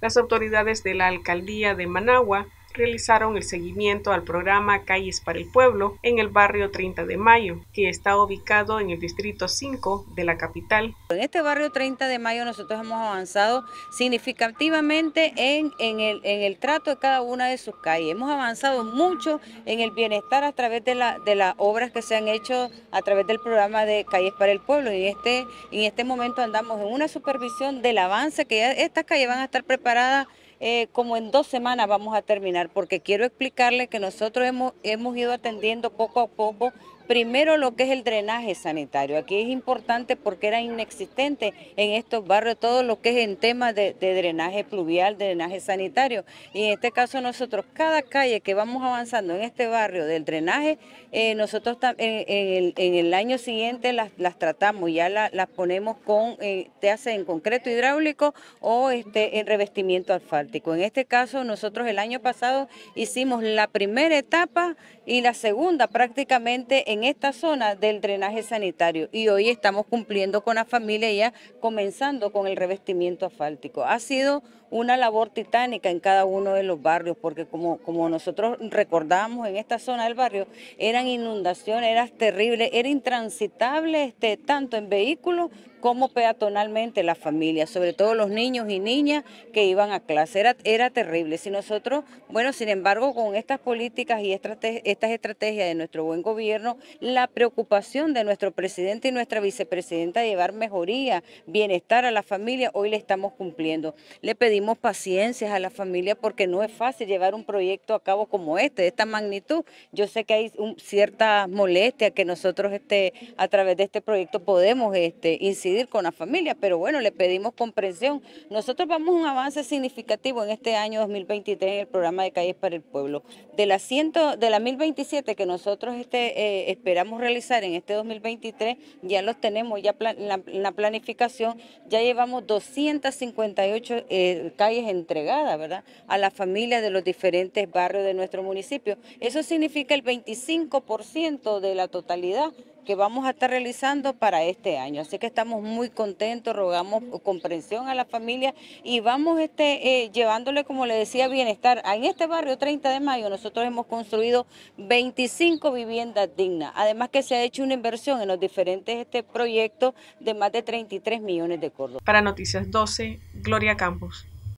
Las autoridades de la alcaldía de Managua realizaron el seguimiento al programa Calles para el Pueblo en el barrio 30 de Mayo, que está ubicado en el distrito 5 de la capital. En este barrio 30 de Mayo nosotros hemos avanzado significativamente en, en, el, trato de cada una de sus calles. Hemos avanzado mucho en el bienestar a través de, la, de las obras que se han hecho a través del programa de Calles para el Pueblo. Y este, en este momento andamos en una supervisión del avance que estas calles van a estar preparadas eh, como en dos semanas vamos a terminar, porque quiero explicarle que nosotros hemos, hemos ido atendiendo poco a poco Primero lo que es el drenaje sanitario. Aquí es importante porque era inexistente en estos barrios todo lo que es en tema de, drenaje pluvial, drenaje sanitario. Y en este caso nosotros, cada calle que vamos avanzando en este barrio del drenaje, eh, nosotros en, el, año siguiente las, tratamos, ya las ponemos con, eh, te hace en concreto hidráulico o este, en revestimiento alfalfa. En este caso, nosotros el año pasado hicimos la primera etapa y la segunda prácticamente en esta zona del drenaje sanitario. Y hoy estamos cumpliendo con la familia ya comenzando con el revestimiento asfáltico. Ha sido una labor titánica en cada uno de los barrios, porque como, como nosotros recordamos en esta zona del barrio, eran inundaciones, era terrible, era intransitable este, tanto en vehículos cómo peatonalmente la familia, sobre todo los niños y niñas que iban a clase. Era, terrible. Si nosotros, bueno, sin embargo, con estas políticas y estas estrategias de nuestro buen gobierno, la preocupación de nuestro presidente y nuestra vicepresidenta de llevar mejoría, bienestar a la familia, hoy le estamos cumpliendo. Le pedimos paciencia a la familia porque no es fácil llevar un proyecto a cabo como este, de esta magnitud. Yo sé que hay cierta molestia que nosotros este, a través de este proyecto podemos este, incidir con la familia, pero bueno, le pedimos comprensión. Nosotros vamos un avance significativo en este año 2023 en el programa de Calles para el Pueblo. De la, de la 1027 que nosotros este, eh, esperamos realizar en este 2023, ya los tenemos, ya la, planificación, ya llevamos 258 eh, calles entregadas, ¿verdad? A las familias de los diferentes barrios de nuestro municipio. Eso significa el 25% de la totalidad que vamos a estar realizando para este año. Así que estamos muy contentos, rogamos comprensión a la familia y vamos este, eh, llevándole, como le decía, bienestar. En este barrio 30 de mayo nosotros hemos construido 25 viviendas dignas. Además que se ha hecho una inversión en los diferentes este, proyectos de más de 33 millones de córdobas. Para Noticias 12, Gloria Campos.